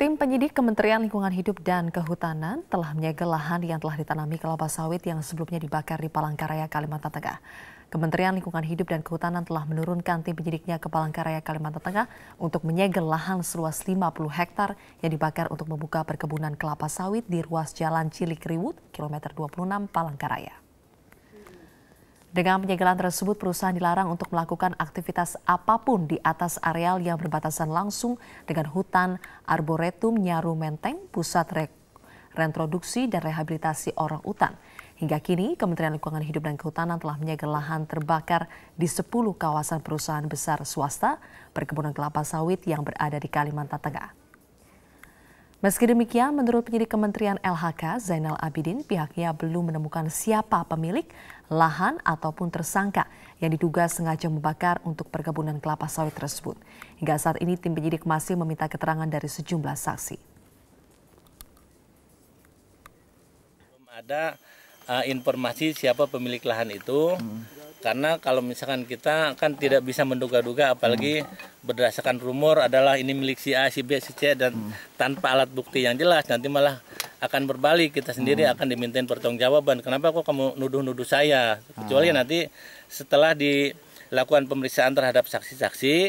Tim penyidik Kementerian Lingkungan Hidup dan Kehutanan telah menyegel lahan yang telah ditanami kelapa sawit yang sebelumnya dibakar di Palangkaraya, Kalimantan Tengah. Kementerian Lingkungan Hidup dan Kehutanan telah menurunkan tim penyidiknya ke Palangkaraya, Kalimantan Tengah untuk menyegel lahan seluas 50 hektar yang dibakar untuk membuka perkebunan kelapa sawit di ruas Jalan Cilikriwut, kilometer 26 Palangkaraya. Dengan penyegelan tersebut, perusahaan dilarang untuk melakukan aktivitas apapun di atas areal yang berbatasan langsung dengan hutan Arboretum Nyaru Menteng, pusat re reintroduksi dan rehabilitasi orang utan. Hingga kini, Kementerian Lingkungan Hidup dan Kehutanan telah menyegel lahan terbakar di 10 kawasan perusahaan besar swasta perkebunan kelapa sawit yang berada di Kalimantan Tengah. Meski demikian, menurut penyidik Kementerian LHK Zainal Abidin, pihaknya belum menemukan siapa pemilik lahan ataupun tersangka yang diduga sengaja membakar untuk perkebunan kelapa sawit tersebut. Hingga saat ini tim penyidik masih meminta keterangan dari sejumlah saksi. Belum ada uh, informasi siapa pemilik lahan itu. Hmm karena kalau misalkan kita kan tidak bisa menduga-duga apalagi hmm. berdasarkan rumor adalah ini milik si A, si B, si C dan hmm. tanpa alat bukti yang jelas nanti malah akan berbalik kita sendiri hmm. akan dimintain pertanggungjawaban. Kenapa kok kamu nuduh-nuduh saya? Kecuali hmm. nanti setelah dilakukan pemeriksaan terhadap saksi-saksi